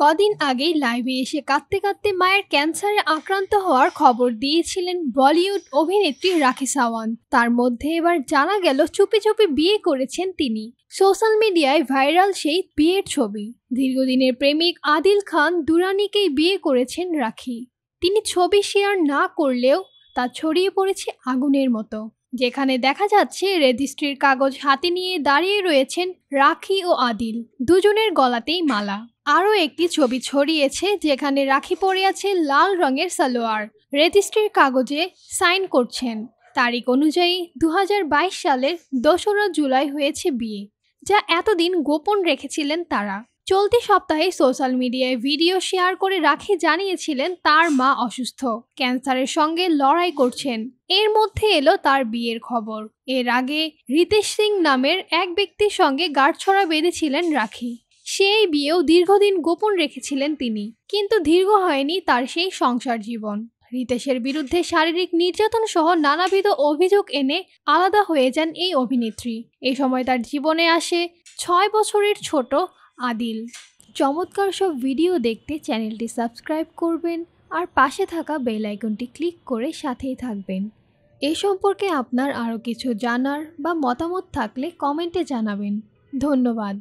কদিন আগেই লাইভে এসে কাঁদতে কাঁদতে মায়ের ক্যান্সারে আক্রান্ত হওয়ার খবর দিয়েছিলেন বলিউড অভিনেত্রী রাখি সাওয়ান তার মধ্যে এবার জানা গেল চুপি চুপি বিয়ে করেছেন তিনি সোশ্যাল মিডিয়ায় ভাইরাল সেই বিয়ের ছবি দীর্ঘদিনের প্রেমিক আদিল খান দুরানিকেই বিয়ে করেছেন রাখি তিনি ছবি শেয়ার না করলেও তা ছড়িয়ে পড়েছে আগুনের মতো যেখানে দেখা যাচ্ছে রেজিস্ট্রির কাগজ হাতে নিয়ে দাঁড়িয়ে রয়েছেন রাখি ও আদিল দুজনের গলাতেই মালা আরও একটি ছবি ছড়িয়েছে যেখানে রাখি পরে আছে লাল রঙের সালোয়ার রেজিস্ট্রির কাগজে সাইন করছেন তারিখ অনুযায়ী দু সালের দোসরা জুলাই হয়েছে বিয়ে যা এতদিন গোপন রেখেছিলেন তারা চলতি সপ্তাহে সোশ্যাল মিডিয়ায় ভিডিও শেয়ার করে রাখি জানিয়েছিলেন তার মা অসুস্থ ক্যান্সারের সঙ্গে লড়াই করছেন এর মধ্যে এলো তার বিয়ের খবর এর আগে রিতেশ সিং নামের এক ব্যক্তির সঙ্গে গাঁটছড়া বেঁধেছিলেন রাখি সেই বিয়েও দীর্ঘদিন গোপন রেখেছিলেন তিনি কিন্তু দীর্ঘ হয়নি তার সেই সংসার জীবন রিতেশের বিরুদ্ধে শারীরিক নির্যাতন সহ নানাবিধ অভিযোগ এনে আলাদা হয়ে যান এই অভিনেত্রী এ সময় তার জীবনে আসে ছয় বছরের ছোট আদিল চমৎকার সব ভিডিও দেখতে চ্যানেলটি সাবস্ক্রাইব করবেন আর পাশে থাকা বেল আইকনটি ক্লিক করে সাথেই থাকবেন এ সম্পর্কে আপনার আরও কিছু জানার বা মতামত থাকলে কমেন্টে জানাবেন ধন্যবাদ